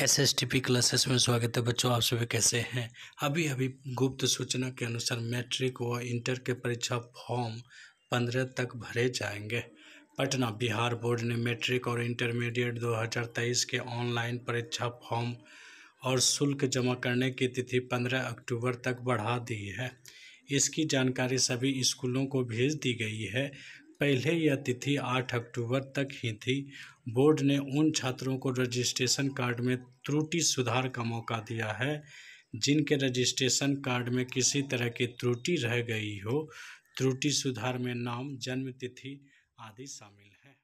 S S T P classes में स्वागत है बच्चों आप सभी कैसे हैं अभी अभी गुप्त सूचना के अनुसार मैट्रिक व इंटर के परीक्षा फॉर्म पंद्रह तक भरे जाएंगे पटना बिहार बोर्ड ने मैट्रिक और इंटरमीडिएट 2023 के ऑनलाइन परीक्षा फॉर्म और शुल्क जमा करने की तिथि पंद्रह अक्टूबर तक बढ़ा दी है इसकी जानकारी सभी स्कूलों को भेज दी गई है पहले यह तिथि 8 अक्टूबर तक ही थी बोर्ड ने उन छात्रों को रजिस्ट्रेशन कार्ड में त्रुटि सुधार का मौका दिया है जिनके रजिस्ट्रेशन कार्ड में किसी तरह की त्रुटि रह गई हो त्रुटि सुधार में नाम जन्म तिथि आदि शामिल है